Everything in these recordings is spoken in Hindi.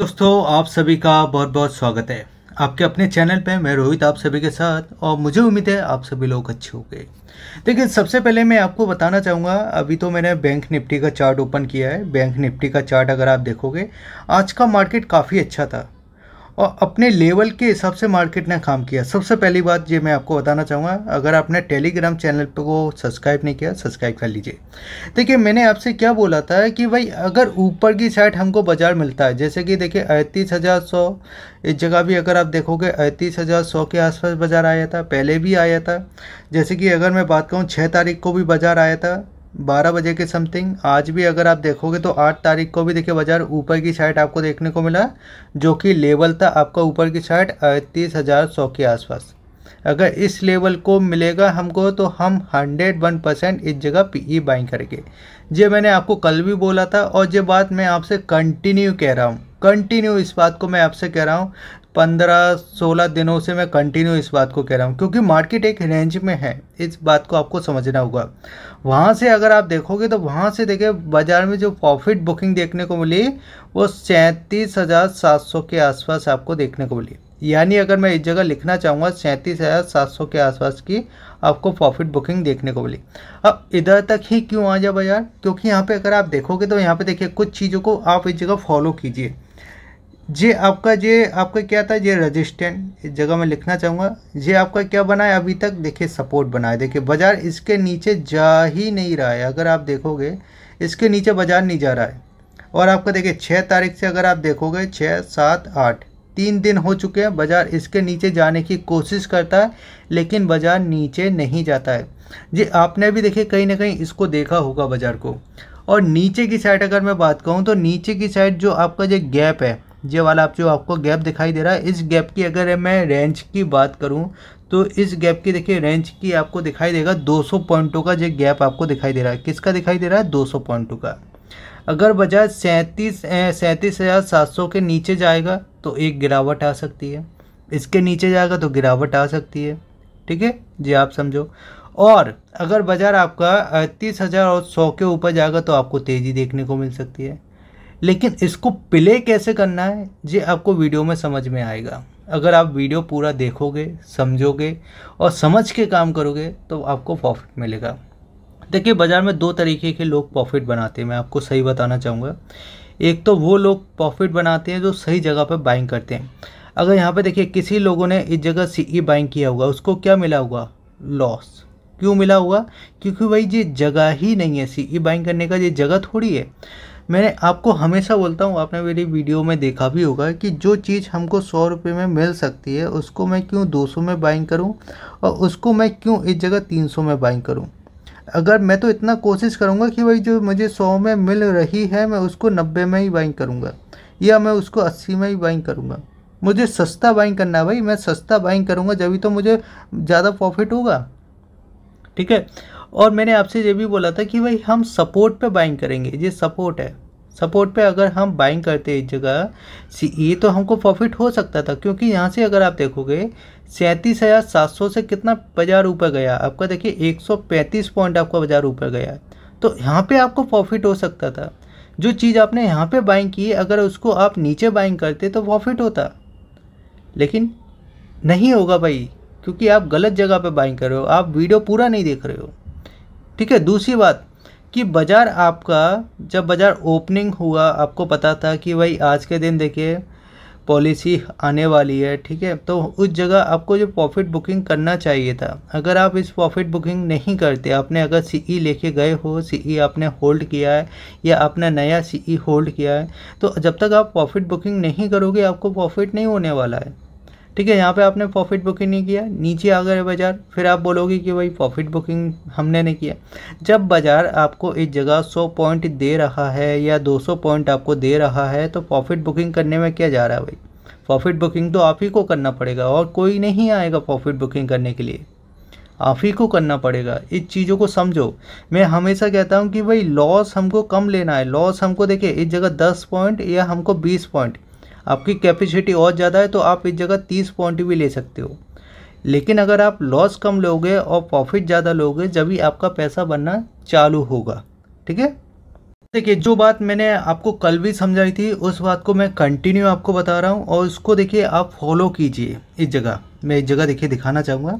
दोस्तों आप सभी का बहुत बहुत स्वागत है आपके अपने चैनल पे मैं रोहित आप सभी के साथ और मुझे उम्मीद है आप सभी लोग अच्छे होंगे देखिए सबसे पहले मैं आपको बताना चाहूँगा अभी तो मैंने बैंक निफ्टी का चार्ट ओपन किया है बैंक निफ्टी का चार्ट अगर आप देखोगे आज का मार्केट काफ़ी अच्छा था और अपने लेवल के हिसाब से मार्केट ने काम किया सबसे पहली बात ये मैं आपको बताना चाहूँगा अगर आपने टेलीग्राम चैनल पर को सब्सक्राइब नहीं किया सब्सक्राइब कर लीजिए देखिए मैंने आपसे क्या बोला था कि भाई अगर ऊपर की साइड हमको बाजार मिलता है जैसे कि देखिए अड़तीस हज़ार सौ इस जगह भी अगर आप देखोगे अड़तीस हज़ार सौ के आसपास बाज़ार आया था पहले भी आया था जैसे कि अगर मैं बात करूँ छः तारीख को भी बाज़ार आया था बारह बजे के समथिंग आज भी अगर आप देखोगे तो आठ तारीख को भी देखिए बाज़ार ऊपर की साइड आपको देखने को मिला जो कि लेवल था आपका ऊपर की साइड अड़तीस हज़ार सौ के आसपास अगर इस लेवल को मिलेगा हमको तो हम हंड्रेड वन परसेंट इस जगह पीई बाइंग e करेंगे ये मैंने आपको कल भी बोला था और ये बात मैं आपसे कंटिन्यू कह रहा हूँ कंटिन्यू इस बात को मैं आपसे कह रहा हूँ पंद्रह सोलह दिनों से मैं कंटिन्यू इस बात को कह रहा हूँ क्योंकि मार्केट एक रेंज में है इस बात को आपको समझना होगा वहाँ से अगर आप देखोगे तो वहाँ से देखें बाज़ार में जो प्रॉफिट बुकिंग देखने को मिली वो सैंतीस हज़ार सात सौ के आसपास आपको देखने को मिली यानी अगर मैं इस जगह लिखना चाहूँगा सैंतीस हज़ार सात सौ के आसपास की आपको प्रॉफिट बुकिंग देखने को मिली अब इधर तक ही क्यों आ जाए बाजार क्योंकि यहाँ पे अगर आप देखोगे तो यहाँ पे देखिए कुछ चीज़ों को आप इस जगह फॉलो कीजिए जे आपका जे आपका क्या था जे रजिस्टेंट इस जगह मैं लिखना चाहूँगा जे आपका क्या बना है अभी तक देखिए सपोर्ट बना है देखिए बाज़ार इसके नीचे जा ही नहीं रहा है अगर आप देखोगे इसके नीचे बाज़ार नहीं जा रहा है और आपका देखिए छः तारीख से अगर आप देखोगे छः सात आठ तीन दिन हो चुके हैं बाज़ार इसके नीचे जाने की कोशिश करता है लेकिन बाज़ार नीचे नहीं जाता है जी आपने भी देखिए कहीं ना कहीं इसको देखा होगा बाज़ार को और नीचे की साइड अगर मैं बात कहूँ तो नीचे की साइड जो आपका जो गैप है ये वाला आप जो आपको गैप दिखाई दे रहा है इस गैप की अगर मैं रेंज की बात करूँ तो इस गैप की देखिए रेंज की आपको दिखाई देगा 200 पॉइंटों का जो गैप आपको दिखाई दे रहा है किसका दिखाई दे रहा है 200 पॉइंटों का अगर बजाज सैंतीस सैंतीस हज़ार सात सौ के नीचे जाएगा तो एक गिरावट आ सकती है इसके नीचे जाएगा तो गिरावट आ सकती है ठीक है जी आप समझो और अगर बाज़ार आपका तीस हज़ार और सौ के ऊपर जाएगा तो आपको तेज़ी देखने को मिल सकती है लेकिन इसको प्ले कैसे करना है ये आपको वीडियो में समझ में आएगा अगर आप वीडियो पूरा देखोगे समझोगे और समझ के काम करोगे तो आपको प्रॉफिट मिलेगा देखिए बाज़ार में दो तरीके के लोग प्रॉफिट बनाते हैं मैं आपको सही बताना चाहूँगा एक तो वो लोग प्रॉफिट बनाते हैं जो सही जगह पर बाइंग करते हैं अगर यहाँ पे देखिए किसी लोगों ने इस जगह सी ई बाइंग किया होगा उसको क्या मिला होगा लॉस क्यों मिला होगा क्योंकि भाई ये जगह ही नहीं है सी ई बाइंग करने का ये जगह थोड़ी है मैंने आपको हमेशा बोलता हूँ आपने मेरी वीडियो में देखा भी होगा कि जो चीज़ हमको सौ रुपये में मिल सकती है उसको मैं क्यों दो सौ में बाइंग करूँ और उसको मैं क्यों इस जगह तीन सौ में बाइंग करूँ अगर मैं तो इतना कोशिश करूँगा कि भाई जो मुझे सौ में मिल रही है मैं उसको नब्बे में ही बाइंग करूँगा या मैं उसको अस्सी में ही बाइंग करूँगा मुझे सस्ता बाइंग करना है भाई मैं सस्ता बाइंग करूँगा जब तो मुझे ज़्यादा प्रॉफिट होगा ठीक है और मैंने आपसे ये भी बोला था कि भाई हम सपोर्ट पे बाइंग करेंगे ये सपोर्ट है सपोर्ट पे अगर हम बाइंग करते इस जगह ये तो हमको प्रॉफिट हो सकता था क्योंकि यहाँ से अगर आप देखोगे सैंतीस हज़ार सात सौ से कितना बाज़ार ऊपर गया आपका देखिए एक सौ पैंतीस पॉइंट आपका बाज़ार ऊपर गया तो यहाँ पे आपको प्रॉफिट हो सकता था जो चीज़ आपने यहाँ पे बाइंग की अगर उसको आप नीचे बाइंग करते तो प्रॉफिट होता लेकिन नहीं होगा भाई क्योंकि आप गलत जगह पे बाइंग कर रहे हो आप वीडियो पूरा नहीं देख रहे हो ठीक है दूसरी बात कि बाज़ार आपका जब बाज़ार ओपनिंग हुआ आपको पता था कि भाई आज के दिन देखिए पॉलिसी आने वाली है ठीक है तो उस जगह आपको जो प्रॉफिट बुकिंग करना चाहिए था अगर आप इस प्रॉफिट बुकिंग नहीं करते आपने अगर सीई e लेके गए हो सीई e आपने होल्ड किया है या आपने नया सीई होल्ड e किया है तो जब तक आप प्रॉफिट बुकिंग नहीं करोगे आपको प्रॉफिट नहीं होने वाला है ठीक है यहाँ पे आपने प्रॉफिट बुकिंग नहीं किया नीचे आ गए बाज़ार फिर आप बोलोगे कि भाई प्रॉफिट बुकिंग हमने नहीं किया जब बाज़ार आपको एक जगह 100 पॉइंट दे रहा है या 200 पॉइंट आपको दे रहा है तो प्रॉफिट बुकिंग करने में क्या जा रहा है भाई प्रॉफिट बुकिंग तो आप ही को करना पड़ेगा और कोई नहीं आएगा प्रॉफिट बुकिंग करने के लिए आप ही को करना पड़ेगा इस चीज़ों को समझो मैं हमेशा कहता हूँ कि भाई लॉस हमको कम लेना है लॉस हमको देखिए इस जगह दस पॉइंट या हमको बीस पॉइंट आपकी कैपेसिटी और ज़्यादा है तो आप इस जगह तीस पॉइंट भी ले सकते हो लेकिन अगर आप लॉस कम लोगे और प्रॉफिट ज़्यादा लोगे जब भी आपका पैसा बनना चालू होगा ठीक है देखिए जो बात मैंने आपको कल भी समझाई थी उस बात को मैं कंटिन्यू आपको बता रहा हूँ और उसको देखिए आप फॉलो कीजिए इस जगह मैं इस जगह देखिए दिखाना चाहूँगा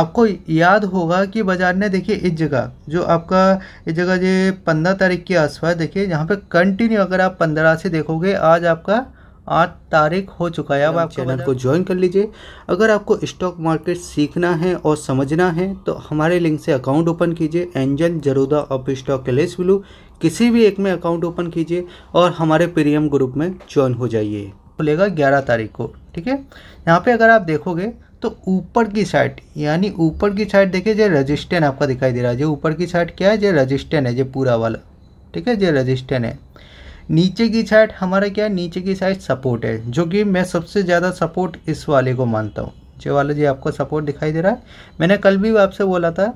आपको याद होगा कि बाज़ार ने देखिए इस जगह जो आपका इस जगह जो पंद्रह तारीख के आसपास देखिए यहाँ पे कंटिन्यू अगर आप पंद्रह से देखोगे आज आपका आठ तारीख हो चुका है अब आप चैनल को ज्वाइन कर लीजिए अगर आपको स्टॉक मार्केट सीखना है और समझना है तो हमारे लिंक से अकाउंट ओपन कीजिए एंजल जरूदा ऑफ स्टॉक कैलेस ब्लू किसी भी एक में अकाउंट ओपन कीजिए और हमारे प्रीमियम ग्रुप में ज्वाइन हो जाइए खुलेगा ग्यारह तारीख को ठीक है यहाँ पर अगर आप देखोगे तो ऊपर की साइड यानी ऊपर की साइड देखिए जो रजिस्टेंट आपका दिखाई दे रहा है जो ऊपर की साइड क्या है जो रजिस्टेंट है जो पूरा वाला ठीक है जो रजिस्टेंट है नीचे की साइड हमारा क्या है नीचे की साइड सपोर्ट है जो कि मैं सबसे ज़्यादा सपोर्ट इस वाले को मानता हूँ जो वाला जी आपको सपोर्ट दिखाई दे रहा है मैंने कल भी आपसे बोला था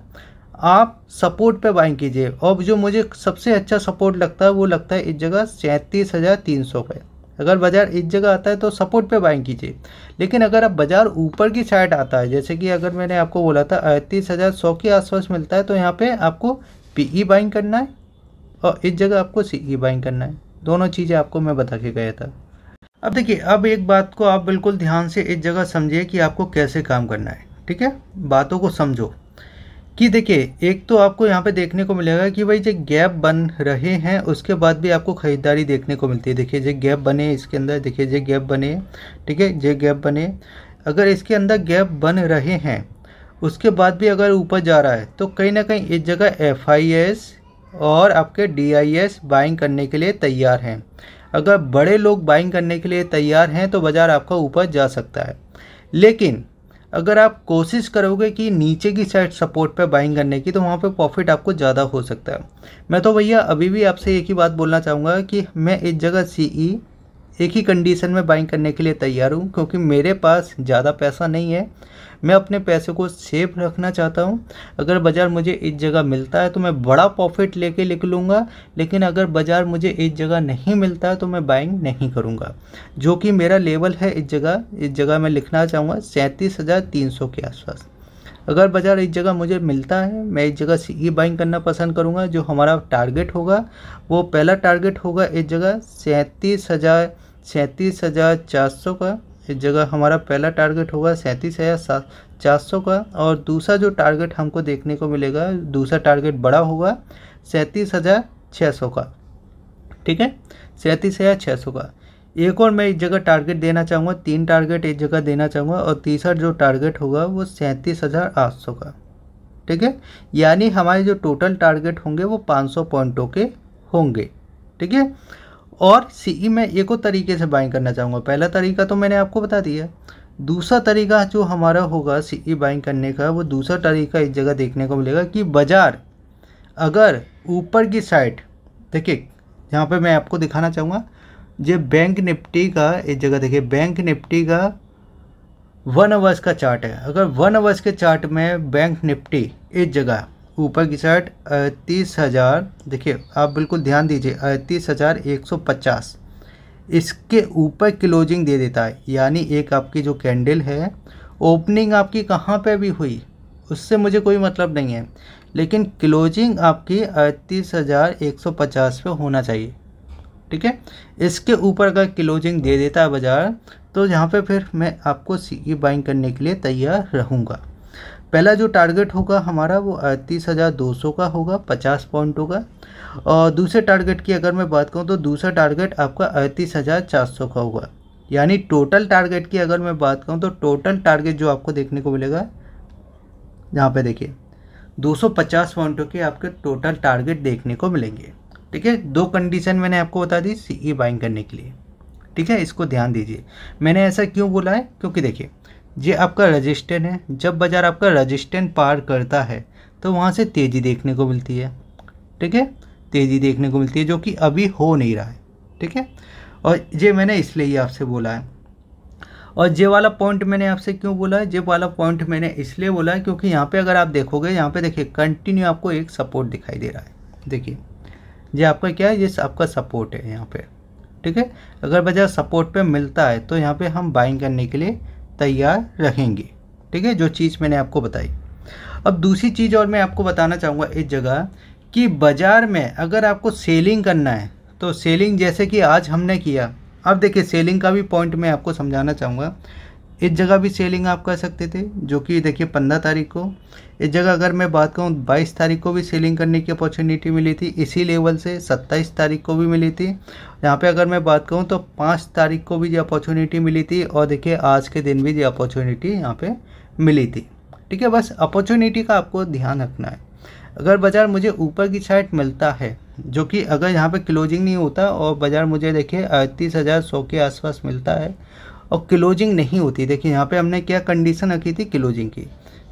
आप सपोर्ट पे बाइंग कीजिए और जो मुझे सबसे अच्छा सपोर्ट लगता है वो लगता है इस जगह सैंतीस हज़ार तीन सौ पे अगर बाज़ार इस जगह आता है तो सपोर्ट पे बाइंग कीजिए लेकिन अगर आप बाज़ार ऊपर की साइड आता है जैसे कि अगर मैंने आपको बोला था अड़तीस हज़ार सौ के आसपास मिलता है तो यहाँ पे आपको पी ई बाइंग करना है और इस जगह आपको सी ई बाइंग करना है दोनों चीज़ें आपको मैं बता के गया था अब देखिए अब एक बात को आप बिल्कुल ध्यान से इस जगह समझिए कि आपको कैसे काम करना है ठीक है बातों को समझो कि देखिए एक तो आपको यहाँ पे देखने को मिलेगा कि भाई जो गैप बन रहे हैं उसके बाद भी आपको ख़रीदारी देखने को मिलती है देखिए जो गैप बने इसके अंदर देखिए जो गैप बने ठीक है जो गैप बने अगर इसके अंदर गैप बन रहे हैं उसके बाद भी अगर ऊपर जा रहा है तो कहीं ना कहीं इस जगह एफ आई एस और आपके डी बाइंग करने के लिए तैयार हैं अगर बड़े लोग बाइंग करने के लिए तैयार हैं तो बाज़ार आपका ऊपर जा सकता है लेकिन अगर आप कोशिश करोगे कि नीचे की साइड सपोर्ट पे बाइंग करने की तो वहाँ पे प्रॉफिट आपको ज़्यादा हो सकता है मैं तो भैया अभी भी आपसे एक ही बात बोलना चाहूँगा कि मैं एक जगह सी e एक ही कंडीशन में बाइंग करने के लिए तैयार हूँ क्योंकि मेरे पास ज़्यादा पैसा नहीं है मैं अपने पैसे को सेफ रखना चाहता हूँ अगर बाज़ार मुझे इस जगह मिलता है तो मैं बड़ा प्रॉफिट लेके लिख लूँगा लेकिन अगर बाज़ार मुझे इस जगह नहीं मिलता है तो मैं बाइंग नहीं करूँगा जो कि मेरा लेवल है इस जगह इस जगह मैं लिखना चाहूँगा सैंतीस हज़ार तीन सौ के आसपास अगर बाज़ार इस जगह मुझे मिलता है मैं इस जगह से ही बाइंग करना पसंद करूँगा जो हमारा टारगेट होगा वो पहला टारगेट होगा इस जगह सैंतीस हज़ार सैंतीस हज़ार चार सौ का इस जगह हमारा पहला टारगेट होगा सैंतीस हज़ार सात चार सौ का और दूसरा जो टारगेट हमको देखने को मिलेगा दूसरा टारगेट बड़ा होगा सैंतीस हज़ार छः सौ का ठीक है सैंतीस हज़ार छः सौ का एक और मैं एक जगह टारगेट देना चाहूँगा तीन टारगेट एक जगह देना चाहूँगा और तीसरा जो टारगेट होगा वो सैंतीस हज़ार आठ सौ का ठीक है यानी हमारे जो टोटल टारगेट होंगे वो पाँच सौ पॉइंटों के होंगे ठीक है और सी में ए को तरीके से बाइंग करना चाहूँगा पहला तरीका तो मैंने आपको बता दिया दूसरा तरीका जो हमारा होगा सी ई बाइंग करने का वो दूसरा तरीका इस जगह देखने को मिलेगा कि बाज़ार अगर ऊपर की साइड देखिए यहाँ पे मैं आपको दिखाना चाहूँगा जो बैंक निफ्टी का इस जगह देखिए बैंक निफ्टी का वन अवर्स का चार्ट है अगर वन अवर्स के चार्ट में बैंक निफ्टी इस जगह ऊपर की साइड अड़तीस हज़ार देखिए आप बिल्कुल ध्यान दीजिए अड़तीस हज़ार एक सौ पचास इसके ऊपर क्लोजिंग दे देता है यानी एक आपकी जो कैंडल है ओपनिंग आपकी कहाँ पे भी हुई उससे मुझे कोई मतलब नहीं है लेकिन क्लोजिंग आपकी अड़तीस हज़ार एक सौ पचास पे होना चाहिए ठीक है इसके ऊपर अगर क्लोजिंग दे देता है बाज़ार तो यहाँ पे फिर मैं आपको सी बाइंग करने के लिए तैयार रहूँगा पहला जो टारगेट होगा हमारा वो अड़तीस हज़ार दो सौ का होगा पचास पॉइंट होगा और दूसरे टारगेट की अगर मैं बात करूँ तो दूसरा टारगेट आपका अड़तीस हज़ार चार सौ का होगा यानी टोटल टारगेट की अगर मैं बात करूँ तो टोटल टारगेट जो आपको देखने को मिलेगा यहाँ पे देखिए 250 पॉइंटों के आपके टोटल टारगेट देखने को मिलेंगे ठीक है दो कंडीशन मैंने आपको बता दी सीई बाइंग e करने के लिए ठीक है इसको ध्यान दीजिए मैंने ऐसा क्यों बोला है क्योंकि देखिए ये आपका रजिस्टेंट है जब बाज़ार आपका रजिस्टेंट पार करता है तो वहाँ से तेज़ी देखने को मिलती है ठीक है तेज़ी देखने को मिलती है जो कि अभी हो नहीं रहा है ठीक है और ये मैंने इसलिए ही आपसे बोला है और ये वाला पॉइंट मैंने आपसे क्यों बोला है ये वाला पॉइंट मैंने इसलिए बोला है क्योंकि यहाँ पे अगर आप देखोगे यहाँ पे देखिए कंटिन्यू आपको एक सपोर्ट दिखाई दे रहा है देखिए ये आपका क्या है ये आपका सपोर्ट है यहाँ पे ठीक है अगर बाजार सपोर्ट पे मिलता है तो यहाँ पे हम बाइंग करने के लिए तैयार रहेंगे ठीक है जो चीज़ मैंने आपको बताई अब दूसरी चीज़ और मैं आपको बताना चाहूँगा इस जगह कि बाज़ार में अगर आपको सेलिंग करना है तो सेलिंग जैसे कि आज हमने किया अब देखिए सेलिंग का भी पॉइंट मैं आपको समझाना चाहूँगा इस जगह भी सेलिंग आप कर सकते थे जो कि देखिए पंद्रह तारीख को इस जगह अगर मैं बात करूँ बाईस तारीख को भी सेलिंग करने की अपॉर्चुनिटी मिली थी इसी लेवल से सत्ताईस तारीख को भी मिली थी यहाँ पे अगर मैं बात करूँ तो पाँच तारीख को भी ये अपॉर्चुनिटी मिली थी और देखिए आज के दिन भी ये अपॉर्चुनिटी यहाँ पर मिली थी ठीक है बस अपॉर्चुनिटी का आपको ध्यान रखना है अगर बाज़ार मुझे ऊपर की साइड मिलता है जो कि अगर यहाँ पे क्लोजिंग नहीं होता और बाज़ार मुझे देखिए अड़तीस हज़ार सौ के आसपास मिलता है और क्लोजिंग नहीं होती देखिए यहाँ पे हमने क्या कंडीशन रखी थी क्लोजिंग की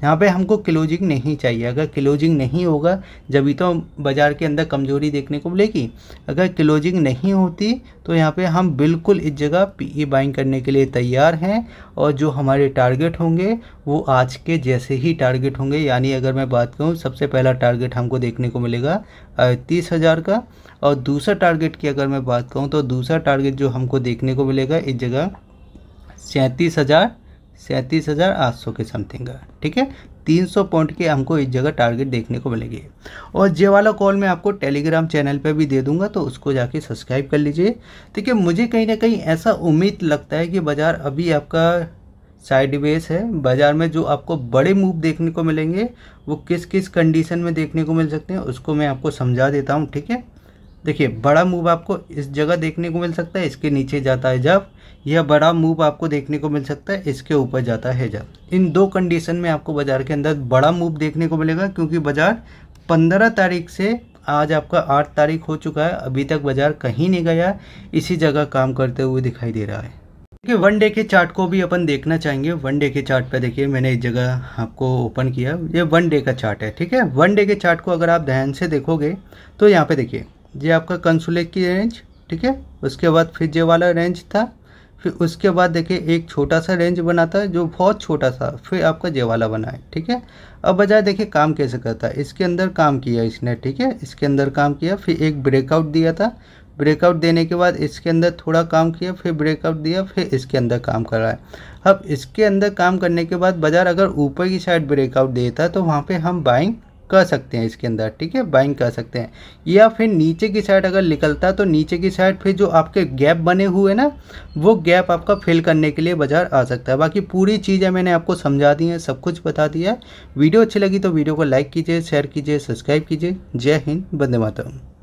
यहाँ पे हमको क्लोजिंग नहीं चाहिए अगर क्लोजिंग नहीं होगा जब ही तो बाज़ार के अंदर कमजोरी देखने को मिलेगी अगर क्लोजिंग नहीं होती तो यहाँ पे हम बिल्कुल इस जगह पी बाइंग e करने के लिए तैयार हैं और जो हमारे टारगेट होंगे वो आज के जैसे ही टारगेट होंगे यानी अगर मैं बात करूँ सबसे पहला टारगेट हमको देखने को मिलेगा तीस हज़ार का और दूसरा टारगेट की अगर मैं बात कहूँ तो दूसरा टारगेट जो हमको देखने को मिलेगा इस जगह सैंतीस हज़ार सैंतीस हज़ार आठ सौ के समथिंग का ठीक है तीन सौ पॉइंट के हमको इस जगह टारगेट देखने को मिलेगी और जे वाला कॉल मैं आपको टेलीग्राम चैनल पे भी दे दूंगा तो उसको जाके सब्सक्राइब कर लीजिए ठीक है मुझे कहीं ना कहीं ऐसा उम्मीद लगता है कि बाज़ार अभी आपका साइडवेज है बाज़ार में जो आपको बड़े मूव देखने को मिलेंगे वो किस किस कंडीशन में देखने को मिल सकते हैं उसको मैं आपको समझा देता हूँ ठीक है देखिए बड़ा मूव आपको इस जगह देखने को मिल सकता है इसके नीचे जाता है जब यह बड़ा मूव आपको देखने को मिल सकता है इसके ऊपर जाता है जब इन दो कंडीशन में आपको बाजार के अंदर बड़ा मूव देखने को मिलेगा क्योंकि बाजार पंद्रह तारीख से आज आपका आठ तारीख हो चुका है अभी तक बाजार कहीं नहीं गया इसी जगह काम करते हुए दिखाई दे रहा है देखिए वन डे के चार्ट को भी अपन देखना चाहेंगे वन डे के चार्ट पर देखिए मैंने इस जगह आपको ओपन किया ये वन डे का चार्ट है ठीक है वन डे के चार्ट को अगर आप ध्यान से देखोगे तो यहाँ पे देखिए ये आपका कंसुले की रेंज ठीक है उसके बाद फिर ये वाला रेंज था फिर उसके बाद देखिए एक छोटा सा रेंज बना था जो बहुत छोटा सा फिर आपका ये वाला बना है ठीक है अब बजाय देखिए काम कैसे करता है इसके अंदर काम किया इसने ठीक है इसके अंदर काम किया फिर एक ब्रेकआउट दिया था ब्रेकआउट देने के बाद इसके अंदर थोड़ा काम किया फिर ब्रेकआउट दिया फिर इसके अंदर काम कर रहा है अब इसके अंदर काम करने के बाद बाज़ार अगर ऊपर की साइड ब्रेकआउट देता तो वहाँ पर हम बाइंग कर सकते हैं इसके अंदर ठीक है बाइंग कर सकते हैं या फिर नीचे की साइड अगर निकलता तो नीचे की साइड फिर जो आपके गैप बने हुए ना वो गैप आपका फिल करने के लिए बाजार आ सकता है बाकी पूरी चीज़ें मैंने आपको समझा दी हैं सब कुछ बता दिया है वीडियो अच्छी लगी तो वीडियो को लाइक कीजिए शेयर कीजिए सब्सक्राइब कीजिए जय हिंद बंदे मातरम